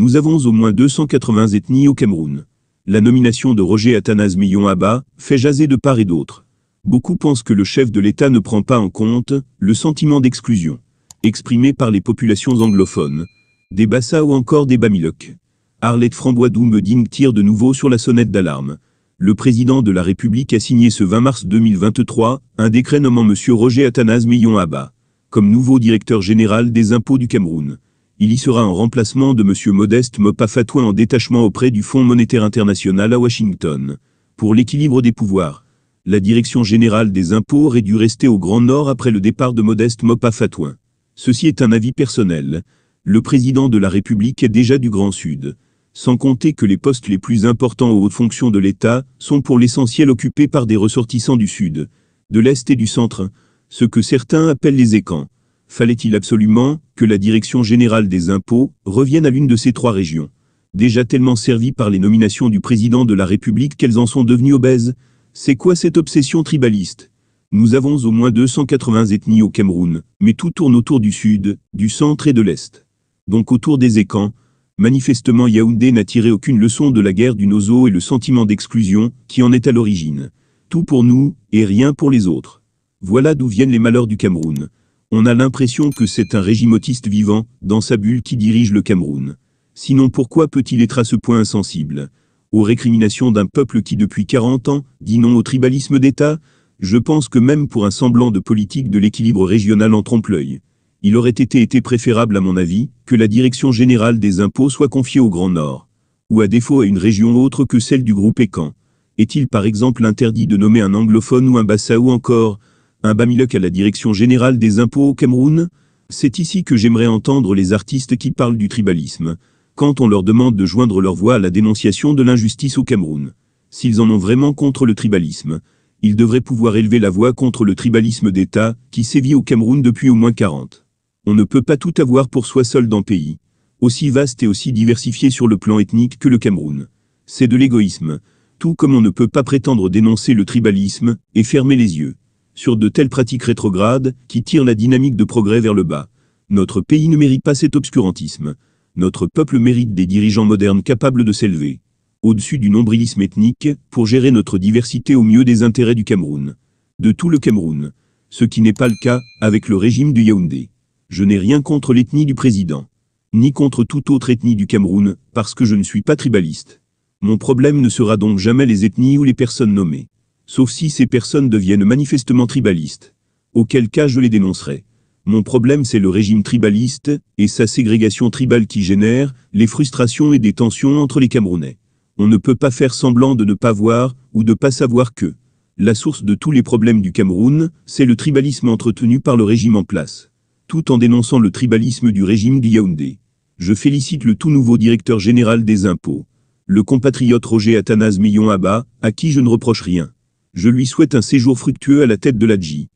Nous avons au moins 280 ethnies au Cameroun. La nomination de Roger Athanase Millon Aba fait jaser de part et d'autre. Beaucoup pensent que le chef de l'État ne prend pas en compte le sentiment d'exclusion, exprimé par les populations anglophones, des Bassa ou encore des Bamilok. Arlette frambois me tire de nouveau sur la sonnette d'alarme. Le président de la République a signé ce 20 mars 2023 un décret nommant M. Roger Athanase Millon Aba comme nouveau directeur général des impôts du Cameroun. Il y sera en remplacement de M. Modeste Mopafatouin en détachement auprès du Fonds monétaire international à Washington. Pour l'équilibre des pouvoirs, la Direction générale des impôts aurait dû rester au Grand Nord après le départ de Modeste Mopafatouin. Ceci est un avis personnel. Le président de la République est déjà du Grand Sud. Sans compter que les postes les plus importants aux hautes fonctions de l'État sont pour l'essentiel occupés par des ressortissants du Sud, de l'Est et du Centre, ce que certains appellent les écans. Fallait-il absolument que la Direction Générale des Impôts revienne à l'une de ces trois régions. Déjà tellement servies par les nominations du président de la République qu'elles en sont devenues obèses, c'est quoi cette obsession tribaliste Nous avons au moins 280 ethnies au Cameroun, mais tout tourne autour du sud, du centre et de l'est. Donc autour des écans, manifestement Yaoundé n'a tiré aucune leçon de la guerre du Nozo et le sentiment d'exclusion qui en est à l'origine. Tout pour nous, et rien pour les autres. Voilà d'où viennent les malheurs du Cameroun. On a l'impression que c'est un régime autiste vivant, dans sa bulle qui dirige le Cameroun. Sinon pourquoi peut-il être à ce point insensible Aux récriminations d'un peuple qui depuis 40 ans dit non au tribalisme d'État Je pense que même pour un semblant de politique de l'équilibre régional en trompe-l'œil, il aurait été, été préférable à mon avis que la direction générale des impôts soit confiée au Grand Nord, ou à défaut à une région autre que celle du groupe Écan. Est-il par exemple interdit de nommer un anglophone ou un Bassa ou encore un Bamilek à la direction générale des impôts au Cameroun C'est ici que j'aimerais entendre les artistes qui parlent du tribalisme, quand on leur demande de joindre leur voix à la dénonciation de l'injustice au Cameroun. S'ils en ont vraiment contre le tribalisme, ils devraient pouvoir élever la voix contre le tribalisme d'État, qui sévit au Cameroun depuis au moins 40. On ne peut pas tout avoir pour soi seul dans pays, aussi vaste et aussi diversifié sur le plan ethnique que le Cameroun. C'est de l'égoïsme, tout comme on ne peut pas prétendre dénoncer le tribalisme et fermer les yeux sur de telles pratiques rétrogrades qui tirent la dynamique de progrès vers le bas. Notre pays ne mérite pas cet obscurantisme. Notre peuple mérite des dirigeants modernes capables de s'élever au-dessus du nombrilisme ethnique, pour gérer notre diversité au mieux des intérêts du Cameroun. De tout le Cameroun. Ce qui n'est pas le cas avec le régime du Yaoundé. Je n'ai rien contre l'ethnie du président. Ni contre toute autre ethnie du Cameroun, parce que je ne suis pas tribaliste. Mon problème ne sera donc jamais les ethnies ou les personnes nommées sauf si ces personnes deviennent manifestement tribalistes, auquel cas je les dénoncerai. Mon problème c'est le régime tribaliste et sa ségrégation tribale qui génère les frustrations et des tensions entre les Camerounais. On ne peut pas faire semblant de ne pas voir ou de pas savoir que la source de tous les problèmes du Cameroun, c'est le tribalisme entretenu par le régime en place, tout en dénonçant le tribalisme du régime Yaoundé. Je félicite le tout nouveau directeur général des impôts, le compatriote Roger Athanas Millon Aba, à qui je ne reproche rien. Je lui souhaite un séjour fructueux à la tête de la J.